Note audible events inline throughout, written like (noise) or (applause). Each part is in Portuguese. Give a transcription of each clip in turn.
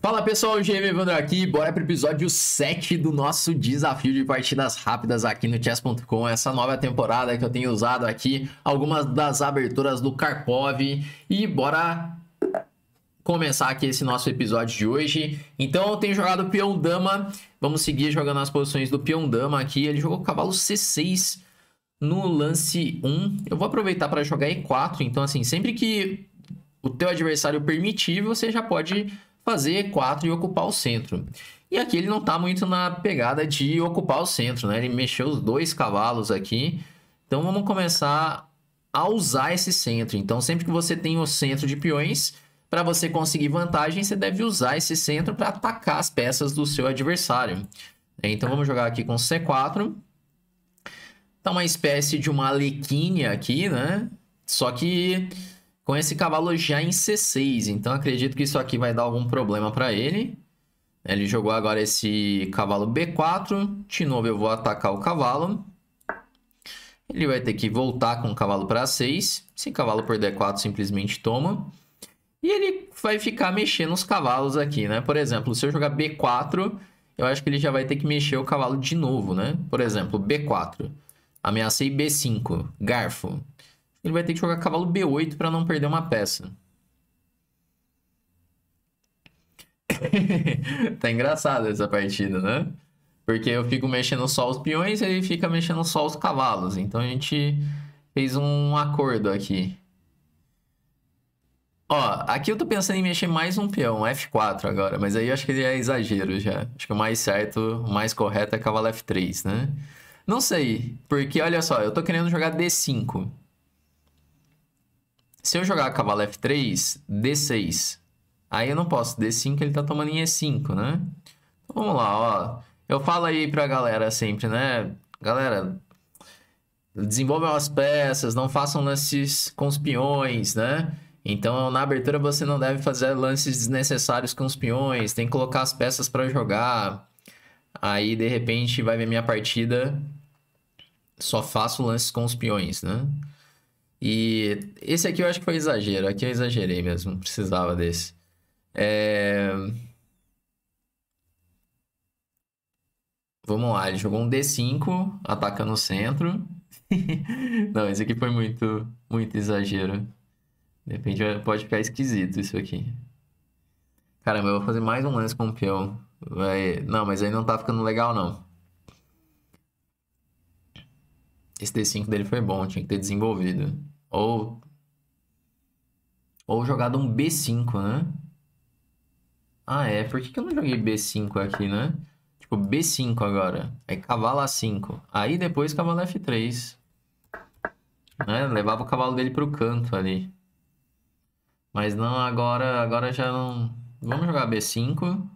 Fala pessoal, o GM Evandro aqui, bora para o episódio 7 do nosso desafio de partidas rápidas aqui no chess.com, essa nova temporada que eu tenho usado aqui, algumas das aberturas do Karpov e bora começar aqui esse nosso episódio de hoje. Então eu tenho jogado peão dama, vamos seguir jogando as posições do peão dama aqui, ele jogou cavalo C6 no lance 1, eu vou aproveitar para jogar E4, então assim, sempre que o teu adversário permitir, você já pode fazer quatro 4 e ocupar o centro. E aqui ele não está muito na pegada de ocupar o centro, né? Ele mexeu os dois cavalos aqui. Então vamos começar a usar esse centro. Então sempre que você tem o centro de peões, para você conseguir vantagem, você deve usar esse centro para atacar as peças do seu adversário. É, então vamos jogar aqui com C4. É tá uma espécie de uma alequine aqui, né? Só que com esse cavalo já em C6. Então acredito que isso aqui vai dar algum problema para ele. Ele jogou agora esse cavalo B4. De novo eu vou atacar o cavalo. Ele vai ter que voltar com o cavalo para 6 Se cavalo por D4 simplesmente toma. E ele vai ficar mexendo os cavalos aqui, né? Por exemplo, se eu jogar B4, eu acho que ele já vai ter que mexer o cavalo de novo, né? Por exemplo, B4. Ameacei B5. Garfo. Ele vai ter que jogar cavalo B8 para não perder uma peça. (laughs) tá engraçada essa partida, né? Porque eu fico mexendo só os peões e ele fica mexendo só os cavalos. Então a gente fez um acordo aqui. Ó, aqui eu tô pensando em mexer mais um peão, F4 agora, mas aí eu acho que ele é exagero já. Acho que o mais certo, o mais correto é cavalo F3, né? Não sei, porque olha só, eu tô querendo jogar D5. Se eu jogar cavalo F3, D6. Aí eu não posso. D5 ele tá tomando em E5, né? Então, vamos lá, ó. Eu falo aí pra galera sempre, né? Galera, desenvolvam as peças, não façam lances com os peões, né? Então, na abertura você não deve fazer lances desnecessários com os peões, tem que colocar as peças para jogar. Aí, de repente, vai ver minha partida, só faço lances com os peões, né? E esse aqui eu acho que foi exagero. Aqui eu exagerei mesmo, não precisava desse. É... Vamos lá, ele jogou um D5, ataca no centro. (laughs) não, esse aqui foi muito, muito exagero. Depende, pode ficar esquisito isso aqui. Caramba, eu vou fazer mais um lance com o peão. Vai... Não, mas aí não tá ficando legal, não. Esse D5 dele foi bom, tinha que ter desenvolvido. Ou. Ou jogado um B5, né? Ah, é. Por que, que eu não joguei B5 aqui, né? Tipo, B5 agora. Aí é cavalo A5. Aí depois cavalo F3. Né? Levava o cavalo dele pro canto ali. Mas não, agora, agora já não. Vamos jogar B5.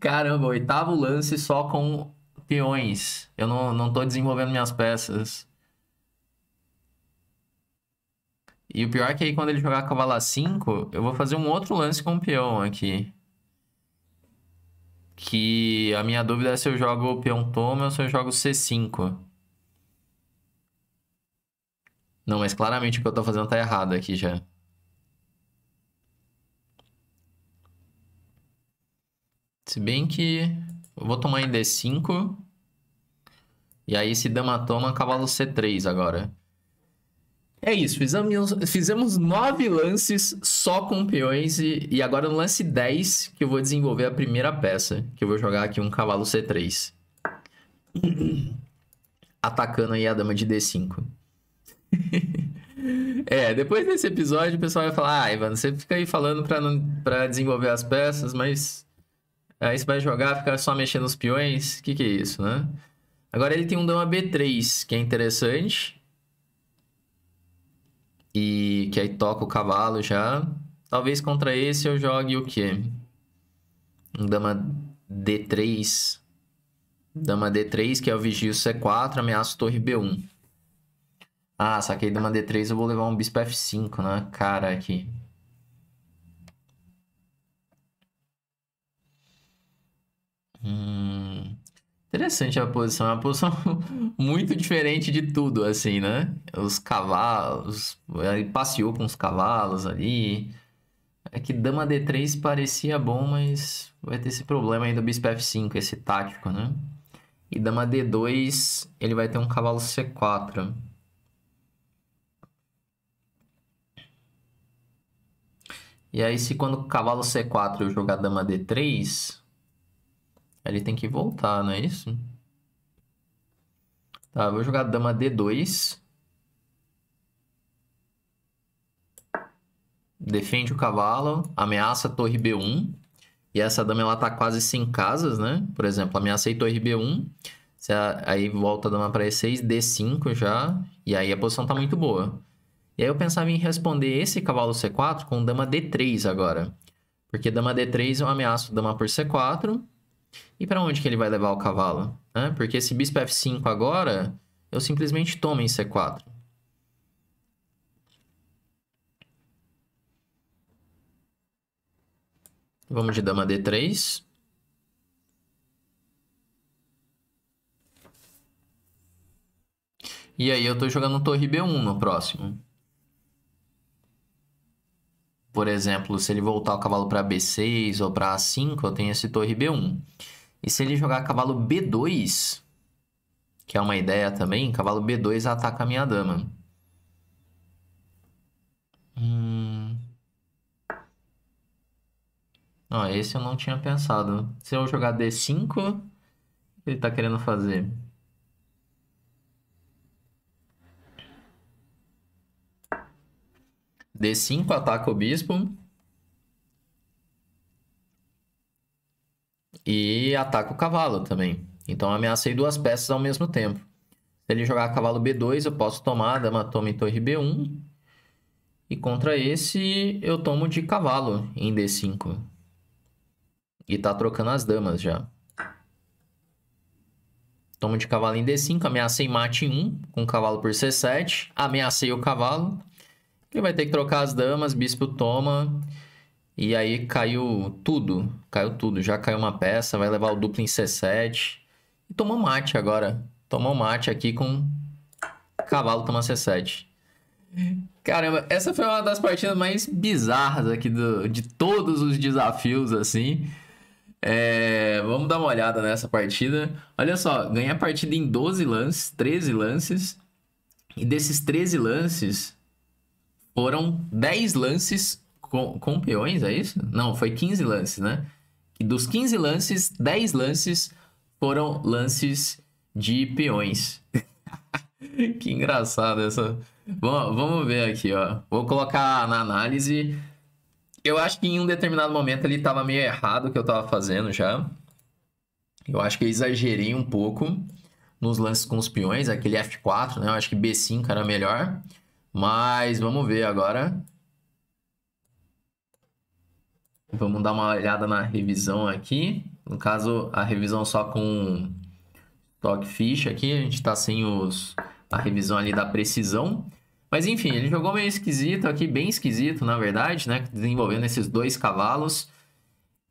Caramba, oitavo lance só com peões. Eu não, não tô desenvolvendo minhas peças. E o pior é que aí quando ele jogar cavalo 5, eu vou fazer um outro lance com o peão aqui. Que a minha dúvida é se eu jogo o peão toma ou se eu jogo C5. Não, mas claramente o que eu tô fazendo tá errado aqui já. Se bem que eu vou tomar em D5. E aí se dama toma cavalo C3 agora. É isso, fizemos, fizemos nove lances só com peões e, e agora no lance 10 que eu vou desenvolver a primeira peça, que eu vou jogar aqui um cavalo C3. (clears throat) Atacando aí a dama de D5. (laughs) é, depois desse episódio o pessoal vai falar, ah, Ivan, você fica aí falando pra, não, pra desenvolver as peças, mas aí você vai jogar, ficar só mexendo os peões, que que é isso, né? Agora ele tem um dama B3, que é interessante. E que aí toca o cavalo já. Talvez contra esse eu jogue o quê? Um dama D3. Dama D3, que é o vigio C4, ameaça torre B1. Ah, saquei dama D3, eu vou levar um bispo F5 na né? cara aqui. Hum... Interessante a posição, é uma posição (laughs) muito diferente de tudo, assim, né? Os cavalos, ele passeou com os cavalos ali. É que dama D3 parecia bom, mas vai ter esse problema aí do bispo F5, esse tático, né? E dama D2, ele vai ter um cavalo C4. E aí, se quando o cavalo C4 eu jogar dama D3, ele tem que voltar, não é isso? Tá, vou jogar dama D2. Defende o cavalo, ameaça a torre B1. E essa dama ela tá quase sem casas, né? Por exemplo, ameacei torre B1. Aí volta a dama para E6, D5 já. E aí a posição tá muito boa. E aí eu pensava em responder esse cavalo C4 com dama D3 agora. Porque dama D3 eu ameaço dama por C4. E para onde que ele vai levar o cavalo? Né? Porque esse bispo F5 agora, eu simplesmente tomo em C4. Vamos de dama D3. E aí eu tô jogando torre B1 no próximo. Por exemplo, se ele voltar o cavalo para B6 ou para A5, eu tenho esse torre B1. E se ele jogar cavalo B2, que é uma ideia também, cavalo B2 ataca a minha dama. Hum... Ah, esse eu não tinha pensado. Se eu jogar D5, o que ele está querendo fazer? D5, ataca o bispo. E ataca o cavalo também. Então ameacei duas peças ao mesmo tempo. Se ele jogar cavalo B2, eu posso tomar dama, toma em torre B1. E contra esse, eu tomo de cavalo em D5. E tá trocando as damas já. Tomo de cavalo em D5, ameacei mate em 1 com cavalo por C7. Ameacei o cavalo. Ele vai ter que trocar as damas, bispo toma. E aí caiu tudo. Caiu tudo. Já caiu uma peça, vai levar o duplo em C7. E tomou mate agora. Tomou mate aqui com cavalo toma C7. Caramba, essa foi uma das partidas mais bizarras aqui do, de todos os desafios, assim. É, vamos dar uma olhada nessa partida. Olha só, ganhei a partida em 12 lances, 13 lances. E desses 13 lances, foram 10 lances com, com peões, é isso? Não, foi 15 lances, né? E dos 15 lances, 10 lances foram lances de peões. (laughs) que engraçado essa. Bom, vamos ver aqui, ó. Vou colocar na análise. Eu acho que em um determinado momento ele estava meio errado o que eu estava fazendo já. Eu acho que eu exagerei um pouco nos lances com os peões, aquele F4, né? Eu acho que B5 era melhor. Mas vamos ver agora. Vamos dar uma olhada na revisão aqui. No caso, a revisão só com Dogfish aqui. A gente está sem os, a revisão ali da precisão. Mas enfim, ele jogou meio esquisito aqui, bem esquisito na verdade, né? Desenvolvendo esses dois cavalos.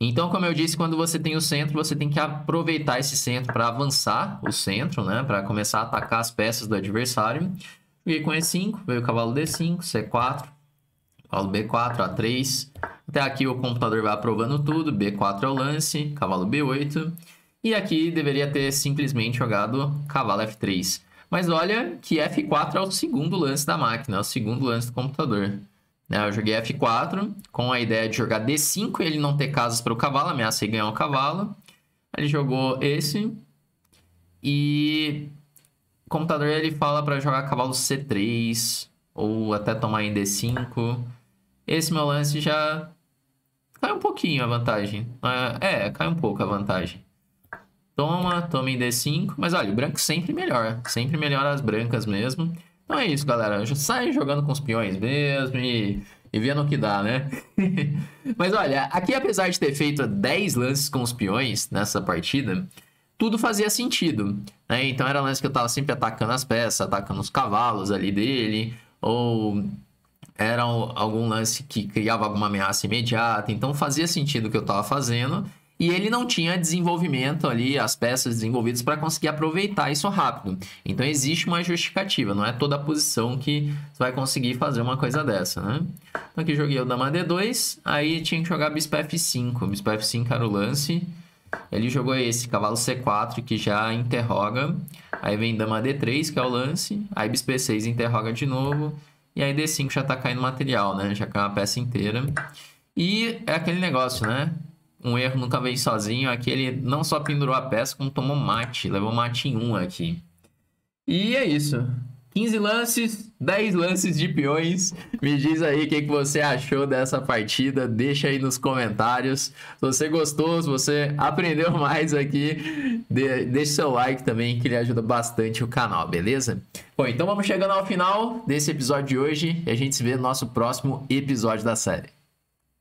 Então, como eu disse, quando você tem o centro, você tem que aproveitar esse centro para avançar o centro, né? Para começar a atacar as peças do adversário. Fiquei com E5, veio o cavalo D5, C4, cavalo B4, A3. Até aqui o computador vai aprovando tudo, B4 é o lance, cavalo B8. E aqui deveria ter simplesmente jogado cavalo F3. Mas olha que F4 é o segundo lance da máquina, é o segundo lance do computador. Né? Eu joguei F4 com a ideia de jogar D5 e ele não ter casas para o cavalo, ameaça e ganhar o cavalo. Ele jogou esse. E o computador ele fala para jogar cavalo C3 ou até tomar em D5. Esse meu lance já cai um pouquinho a vantagem. Ah, é, cai um pouco a vantagem. Toma, toma em D5, mas olha, o branco sempre melhora, sempre melhora as brancas mesmo. Então é isso, galera, sai jogando com os peões mesmo e, e vendo o que dá, né? (laughs) mas olha, aqui apesar de ter feito 10 lances com os peões nessa partida, tudo fazia sentido. Né? Então era um lance que eu tava sempre atacando as peças, atacando os cavalos ali dele, ou era algum lance que criava alguma ameaça imediata, então fazia sentido o que eu estava fazendo. E ele não tinha desenvolvimento ali, as peças desenvolvidas para conseguir aproveitar isso rápido. Então existe uma justificativa, não é toda posição que você vai conseguir fazer uma coisa dessa, né? Então aqui joguei o dama D2, aí tinha que jogar bispo F5. Bispo F5 era o lance. Ele jogou esse, cavalo C4, que já interroga. Aí vem dama D3, que é o lance. Aí bispo 6 interroga de novo. E aí D5 já tá caindo material, né? Já caiu uma peça inteira. E é aquele negócio, né? Um erro nunca vem sozinho. Aqui ele não só pendurou a peça, como tomou mate. Levou mate em 1 um aqui. E é isso. 15 lances, 10 lances de peões. Me diz aí o que, que você achou dessa partida. Deixa aí nos comentários. Se você gostou, se você aprendeu (laughs) mais aqui, de, deixe seu like também, que ele ajuda bastante o canal, beleza? Bom, então vamos chegando ao final desse episódio de hoje e a gente se vê no nosso próximo episódio da série.